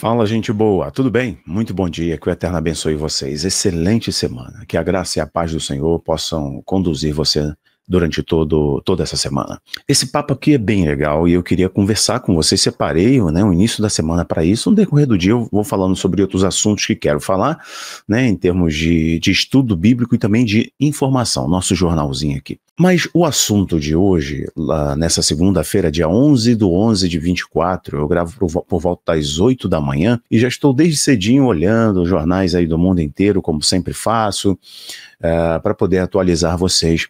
Fala, gente boa, tudo bem? Muito bom dia, que o Eterno abençoe vocês. Excelente semana. Que a graça e a paz do Senhor possam conduzir você durante todo, toda essa semana. Esse papo aqui é bem legal e eu queria conversar com vocês. Separei né, o início da semana para isso. No decorrer do dia, eu vou falando sobre outros assuntos que quero falar, né, em termos de, de estudo bíblico e também de informação. Nosso jornalzinho aqui. Mas o assunto de hoje, lá nessa segunda-feira, dia 11 do 11 de 24, eu gravo por, por, volta das 8 da manhã e já estou desde cedinho olhando os jornais aí do mundo inteiro, como sempre faço, uh, para poder atualizar vocês.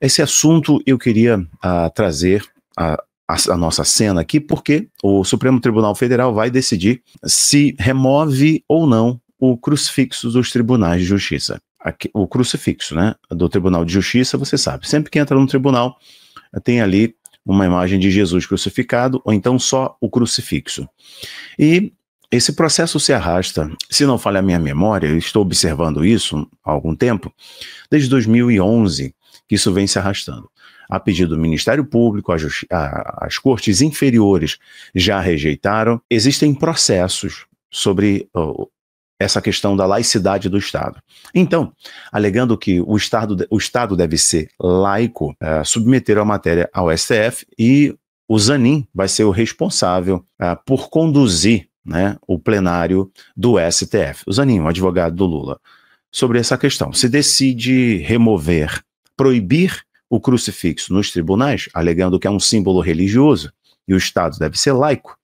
Esse assunto eu queria uh, trazer a, a nossa cena aqui, porque o Supremo Tribunal Federal vai decidir se remove ou não o crucifixo dos tribunais de justiça o crucifixo, né? Do Tribunal de Justiça, você sabe. Sempre que entra no tribunal, tem ali uma imagem de Jesus crucificado, ou então só o crucifixo. E esse processo se arrasta, se não falha a minha memória, eu estou observando isso há algum tempo, desde 2011 que isso vem se arrastando. A pedido do Ministério Público, a, as cortes inferiores já rejeitaram. Existem processos sobre essa questão da laicidade do Estado. Então, alegando que o Estado, o Estado deve ser laico, eh, submeteram a matéria ao STF e o Zanin vai ser o responsável eh, por conduzir né, o plenário do STF. O Zanin, o advogado do Lula, sobre essa questão. Se decide remover, proibir o crucifixo nos tribunais, alegando que é um símbolo religioso e o Estado deve ser laico,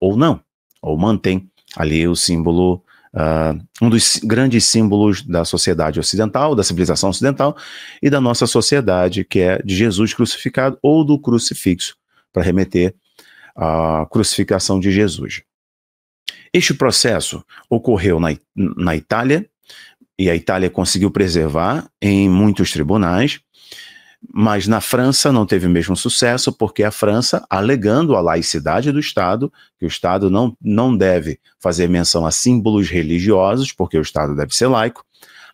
ou não, ou mantém ali o símbolo Uh, um dos grandes símbolos da sociedade ocidental, da civilização ocidental e da nossa sociedade, que é de Jesus crucificado ou do crucifixo, para remeter à crucificação de Jesus. Este processo ocorreu na, na Itália, e a Itália conseguiu preservar em muitos tribunais, mas na França não teve o mesmo sucesso, porque a França, alegando a laicidade do Estado, que o Estado não, não deve fazer menção a símbolos religiosos, porque o Estado deve ser laico,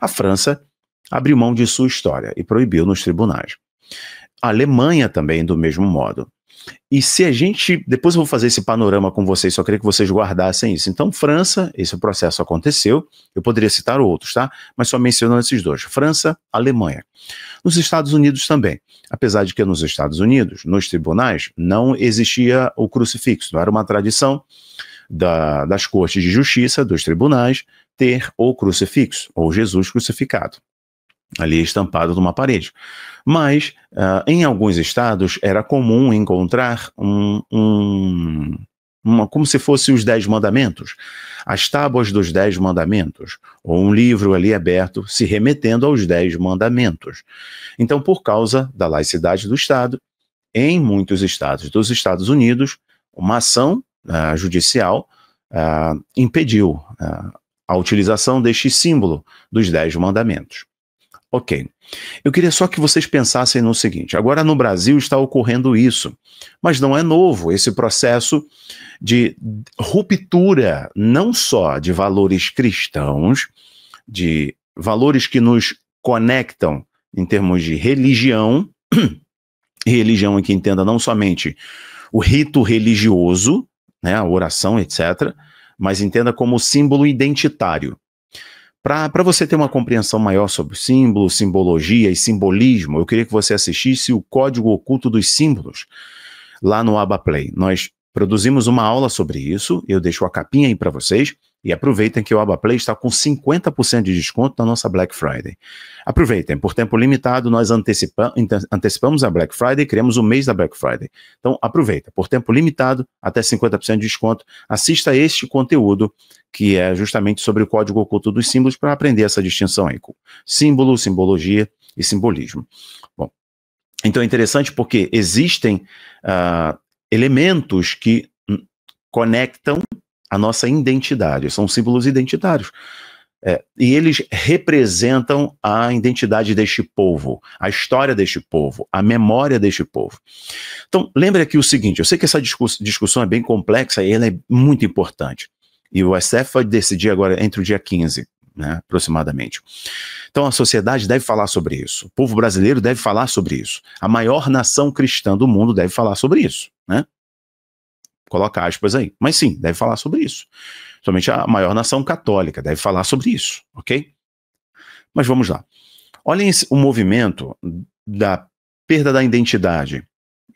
a França abriu mão de sua história e proibiu nos tribunais. A Alemanha também, do mesmo modo. E se a gente. Depois eu vou fazer esse panorama com vocês, só queria que vocês guardassem isso. Então, França, esse processo aconteceu. Eu poderia citar outros, tá? Mas só mencionando esses dois: França, Alemanha. Nos Estados Unidos também. Apesar de que nos Estados Unidos, nos tribunais, não existia o crucifixo, não era uma tradição da, das cortes de justiça, dos tribunais, ter o crucifixo, ou Jesus crucificado ali estampado numa parede. Mas uh, em alguns estados era comum encontrar um, um uma, como se fossem os Dez Mandamentos, as tábuas dos Dez Mandamentos, ou um livro ali aberto se remetendo aos Dez Mandamentos. Então, por causa da laicidade do Estado, em muitos estados dos Estados Unidos, uma ação uh, judicial uh, impediu a utilização deste símbolo dos Dez Mandamentos. Ok. Eu queria só que vocês pensassem no seguinte: agora no Brasil está ocorrendo isso, mas não é novo esse processo de ruptura, não só de valores cristãos, de valores que nos conectam em termos de religião, religião em que entenda não somente o rito religioso, né, a oração, etc., mas entenda como símbolo identitário. Para você ter uma compreensão maior sobre símbolos simbologia e simbolismo, eu queria que você assistisse o Código Oculto dos Símbolos lá no Abaplay. Nós produzimos uma aula sobre isso, eu deixo a capinha aí para vocês. E aproveitem que o Abaplay está com 50% de desconto na nossa Black Friday. Aproveitem, por tempo limitado, nós antecipa antecipamos a Black Friday e criamos o mês da Black Friday. Então, aproveita, por tempo limitado, até 50% de desconto. Assista este conteúdo, que é justamente sobre o código oculto dos símbolos, para aprender essa distinção aí. Símbolo, simbologia e simbolismo. Bom, então é interessante porque existem uh, elementos que hum, conectam a nossa identidade, são símbolos identitários. É, e eles representam a identidade deste povo, a história deste povo, a memória deste povo. Então, lembre aqui o seguinte: eu sei que essa discuss discussão é bem complexa e ela é muito importante. E o SF vai decidir agora entre o dia 15, né, aproximadamente. Então, a sociedade deve falar sobre isso. O povo brasileiro deve falar sobre isso. A maior nação cristã do mundo deve falar sobre isso. Né? coloca aspas aí. Mas sim, deve falar sobre isso. Somente a maior nação católica deve falar sobre isso, ok? Mas vamos lá. Olhem o movimento da perda da identidade,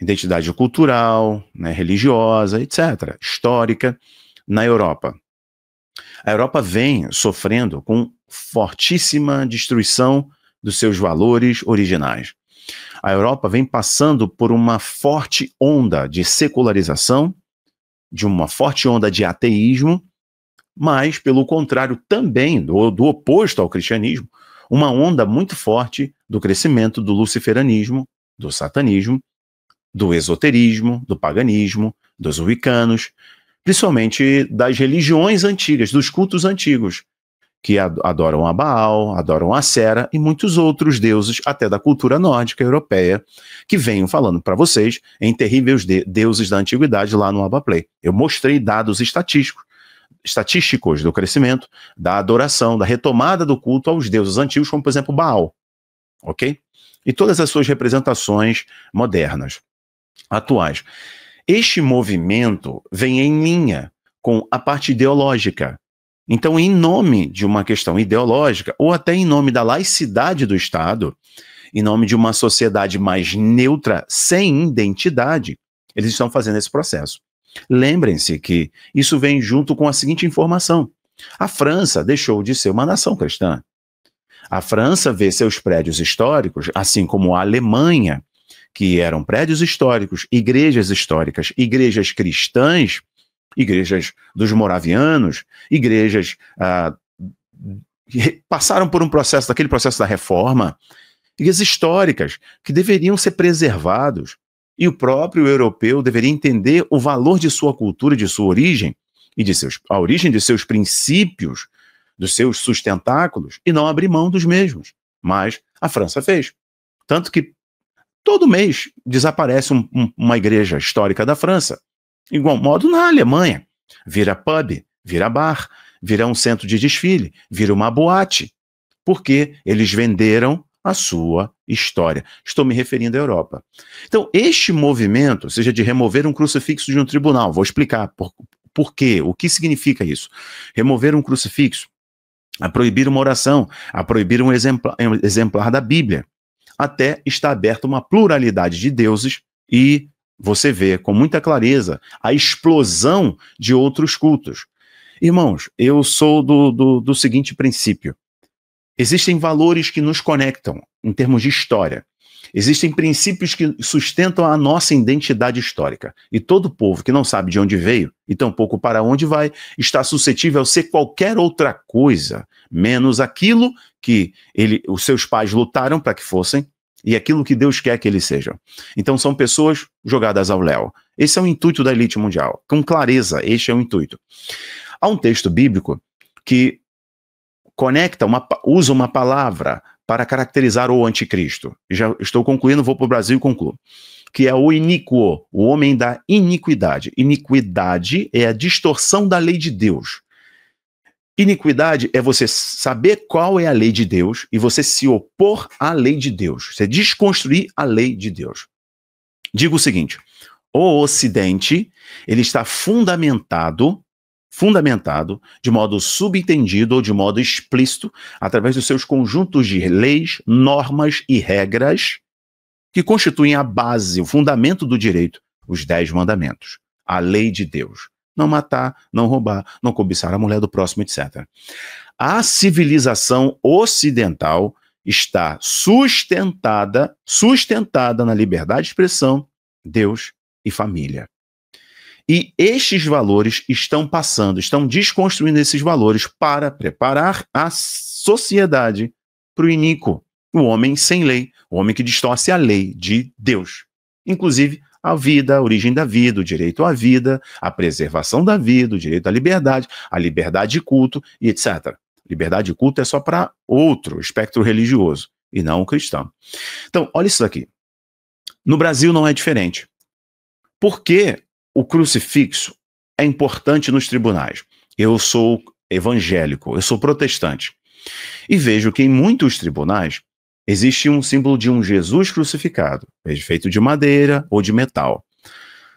identidade cultural, né, religiosa, etc., histórica, na Europa. A Europa vem sofrendo com fortíssima destruição dos seus valores originais. A Europa vem passando por uma forte onda de secularização de uma forte onda de ateísmo, mas, pelo contrário, também do, do oposto ao cristianismo, uma onda muito forte do crescimento do luciferanismo, do satanismo, do esoterismo, do paganismo, dos wiccanos, principalmente das religiões antigas, dos cultos antigos, que adoram a Baal, adoram a Sera e muitos outros deuses, até da cultura nórdica europeia, que venho falando para vocês em terríveis de deuses da antiguidade lá no Abaplay. Eu mostrei dados estatísticos, estatísticos do crescimento, da adoração, da retomada do culto aos deuses antigos, como por exemplo Baal, ok? E todas as suas representações modernas, atuais. Este movimento vem em linha com a parte ideológica então, em nome de uma questão ideológica, ou até em nome da laicidade do Estado, em nome de uma sociedade mais neutra, sem identidade, eles estão fazendo esse processo. Lembrem-se que isso vem junto com a seguinte informação: a França deixou de ser uma nação cristã. A França vê seus prédios históricos, assim como a Alemanha, que eram prédios históricos, igrejas históricas, igrejas cristãs, igrejas dos moravianos, igrejas ah, que passaram por um processo, daquele processo da reforma, igrejas históricas que deveriam ser preservados. E o próprio europeu deveria entender o valor de sua cultura, de sua origem, e de seus, a origem de seus princípios, dos seus sustentáculos, e não abrir mão dos mesmos. Mas a França fez. Tanto que todo mês desaparece um, um, uma igreja histórica da França. Igual modo na Alemanha. Vira pub, vira bar, vira um centro de desfile, vira uma boate. Porque eles venderam a sua história. Estou me referindo à Europa. Então, este movimento, ou seja, de remover um crucifixo de um tribunal, vou explicar por, por quê, o que significa isso. Remover um crucifixo, a proibir uma oração, a proibir um exemplar, um exemplar da Bíblia. Até está aberta uma pluralidade de deuses e você vê com muita clareza a explosão de outros cultos. Irmãos, eu sou do, do, do seguinte princípio: existem valores que nos conectam em termos de história. Existem princípios que sustentam a nossa identidade histórica. E todo povo que não sabe de onde veio e tampouco para onde vai está suscetível a ser qualquer outra coisa, menos aquilo que ele, os seus pais lutaram para que fossem, e aquilo que Deus quer que eles sejam. Então são pessoas jogadas ao léu. Esse é o intuito da elite mundial. Com clareza, este é o intuito. Há um texto bíblico que conecta uma, usa uma palavra para caracterizar o anticristo. Já estou concluindo, vou para o Brasil e concluo. Que é o iníquo, o homem da iniquidade. Iniquidade é a distorção da lei de Deus. Iniquidade é você saber qual é a lei de Deus e você se opor à lei de Deus, você desconstruir a lei de Deus. Digo o seguinte: o Ocidente ele está fundamentado, fundamentado de modo subentendido ou de modo explícito através dos seus conjuntos de leis, normas e regras que constituem a base, o fundamento do direito, os dez mandamentos, a lei de Deus não matar, não roubar, não cobiçar a mulher do próximo, etc. A civilização ocidental está sustentada, sustentada na liberdade de expressão, Deus e família. E estes valores estão passando, estão desconstruindo esses valores para preparar a sociedade para o inico, o homem sem lei, o homem que distorce a lei de Deus. Inclusive, a vida, a origem da vida, o direito à vida, a preservação da vida, o direito à liberdade, a liberdade de culto e etc. Liberdade de culto é só para outro espectro religioso e não o cristão. Então, olha isso aqui. No Brasil não é diferente. Por que o crucifixo é importante nos tribunais? Eu sou evangélico, eu sou protestante. E vejo que em muitos tribunais existe um símbolo de um Jesus crucificado, feito de madeira ou de metal.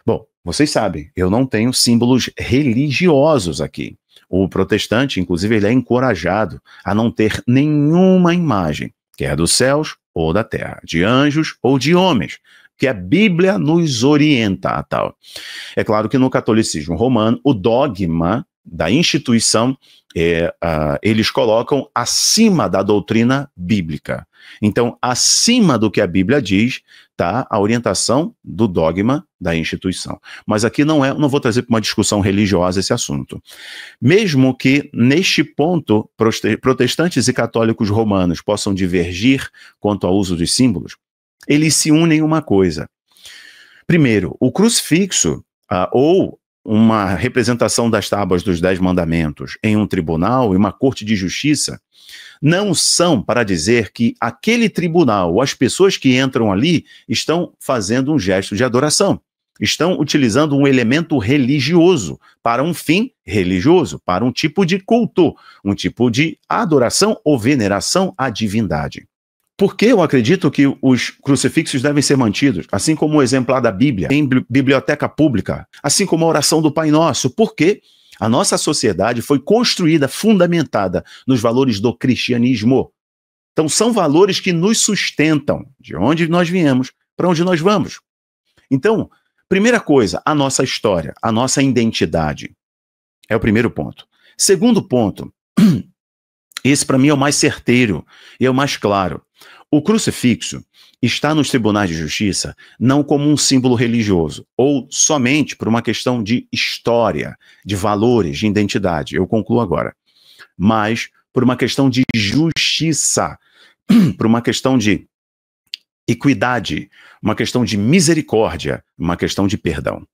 Bom, vocês sabem, eu não tenho símbolos religiosos aqui. O protestante, inclusive, ele é encorajado a não ter nenhuma imagem, quer dos céus ou da terra, de anjos ou de homens, que a Bíblia nos orienta a tal. É claro que no catolicismo romano, o dogma da instituição, é, uh, eles colocam acima da doutrina bíblica. Então, acima do que a Bíblia diz, tá a orientação do dogma da instituição. Mas aqui não é, não vou trazer para uma discussão religiosa esse assunto. Mesmo que neste ponto protestantes e católicos romanos possam divergir quanto ao uso dos símbolos, eles se unem em uma coisa. Primeiro, o crucifixo uh, ou uma representação das tábuas dos Dez Mandamentos em um tribunal, e uma corte de justiça, não são para dizer que aquele tribunal, as pessoas que entram ali, estão fazendo um gesto de adoração. Estão utilizando um elemento religioso para um fim religioso, para um tipo de culto, um tipo de adoração ou veneração à divindade. Porque eu acredito que os crucifixos devem ser mantidos, assim como o exemplar da Bíblia, em biblioteca pública, assim como a oração do Pai Nosso. Porque a nossa sociedade foi construída, fundamentada nos valores do cristianismo. Então, são valores que nos sustentam de onde nós viemos para onde nós vamos. Então, primeira coisa, a nossa história, a nossa identidade. É o primeiro ponto. Segundo ponto, esse para mim é o mais certeiro e é o mais claro. O crucifixo está nos tribunais de justiça não como um símbolo religioso, ou somente por uma questão de história, de valores, de identidade, eu concluo agora, mas por uma questão de justiça, por uma questão de equidade, uma questão de misericórdia, uma questão de perdão.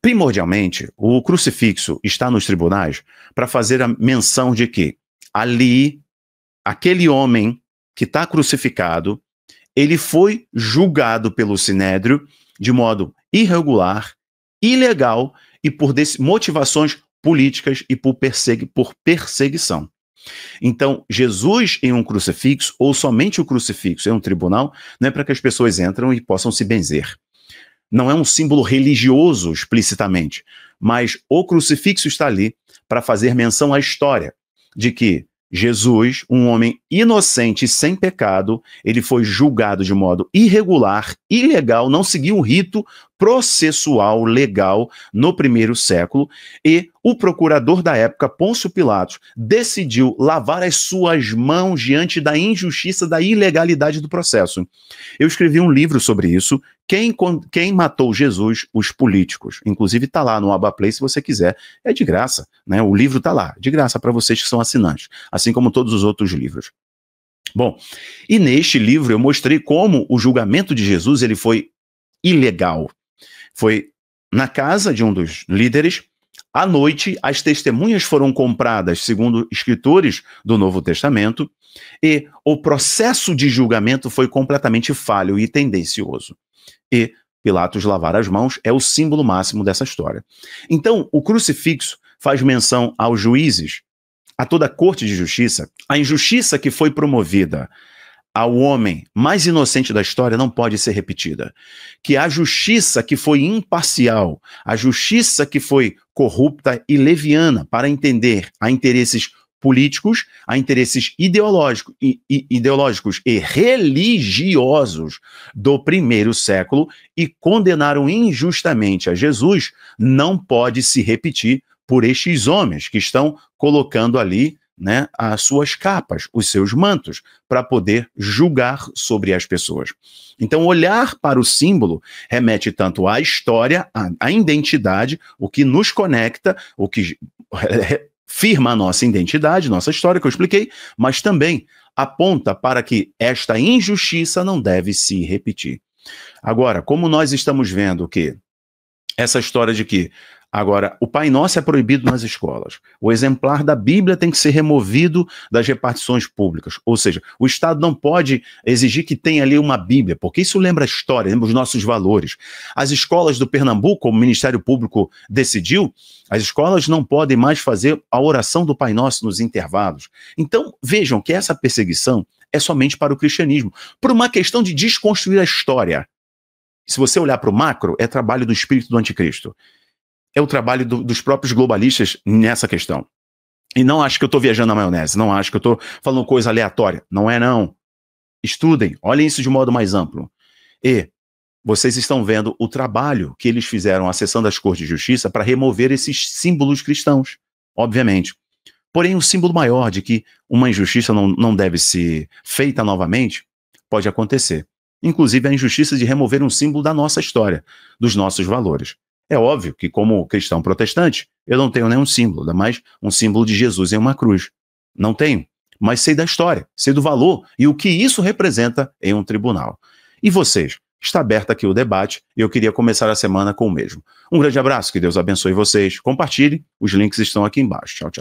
Primordialmente, o crucifixo está nos tribunais para fazer a menção de que ali aquele homem que está crucificado, ele foi julgado pelo Sinédrio de modo irregular, ilegal e por motivações políticas e por, persegui por perseguição. Então, Jesus em um crucifixo, ou somente o crucifixo em um tribunal, não é para que as pessoas entram e possam se benzer. Não é um símbolo religioso explicitamente, mas o crucifixo está ali para fazer menção à história de que Jesus, um homem inocente e sem pecado, ele foi julgado de modo irregular, ilegal, não seguiu o rito processual legal no primeiro século e o procurador da época, Pôncio Pilatos, decidiu lavar as suas mãos diante da injustiça, da ilegalidade do processo. Eu escrevi um livro sobre isso, Quem, quem Matou Jesus? Os Políticos. Inclusive está lá no Abaplay, se você quiser, é de graça. Né? O livro está lá, de graça para vocês que são assinantes, assim como todos os outros livros. Bom, e neste livro eu mostrei como o julgamento de Jesus ele foi ilegal, foi na casa de um dos líderes. À noite, as testemunhas foram compradas, segundo escritores do Novo Testamento, e o processo de julgamento foi completamente falho e tendencioso. E Pilatos lavar as mãos é o símbolo máximo dessa história. Então, o crucifixo faz menção aos juízes, a toda a corte de justiça, a injustiça que foi promovida ao homem mais inocente da história não pode ser repetida. Que a justiça que foi imparcial, a justiça que foi corrupta e leviana para entender a interesses políticos, a interesses ideológico, ideológicos e religiosos do primeiro século e condenaram injustamente a Jesus, não pode se repetir por estes homens que estão colocando ali né, as suas capas, os seus mantos, para poder julgar sobre as pessoas. Então, olhar para o símbolo remete tanto à história, à, à identidade, o que nos conecta, o que firma a nossa identidade, nossa história, que eu expliquei, mas também aponta para que esta injustiça não deve se repetir. Agora, como nós estamos vendo que essa história de que Agora, o Pai Nosso é proibido nas escolas. O exemplar da Bíblia tem que ser removido das repartições públicas. Ou seja, o Estado não pode exigir que tenha ali uma Bíblia, porque isso lembra a história, lembra os nossos valores. As escolas do Pernambuco, como o Ministério Público decidiu, as escolas não podem mais fazer a oração do Pai Nosso nos intervalos. Então, vejam que essa perseguição é somente para o cristianismo, por uma questão de desconstruir a história. Se você olhar para o macro, é trabalho do espírito do anticristo é o trabalho do, dos próprios globalistas nessa questão. E não acho que eu estou viajando na maionese, não acho que eu estou falando coisa aleatória. Não é, não. Estudem, olhem isso de modo mais amplo. E vocês estão vendo o trabalho que eles fizeram acessando as Cortes de Justiça para remover esses símbolos cristãos, obviamente. Porém, um símbolo maior de que uma injustiça não, não deve ser feita novamente pode acontecer. Inclusive a injustiça de remover um símbolo da nossa história, dos nossos valores. É óbvio que, como cristão protestante, eu não tenho nenhum símbolo, ainda mais um símbolo de Jesus em uma cruz. Não tenho, mas sei da história, sei do valor e o que isso representa em um tribunal. E vocês? Está aberto aqui o debate e eu queria começar a semana com o mesmo. Um grande abraço, que Deus abençoe vocês, compartilhe, os links estão aqui embaixo. Tchau, tchau.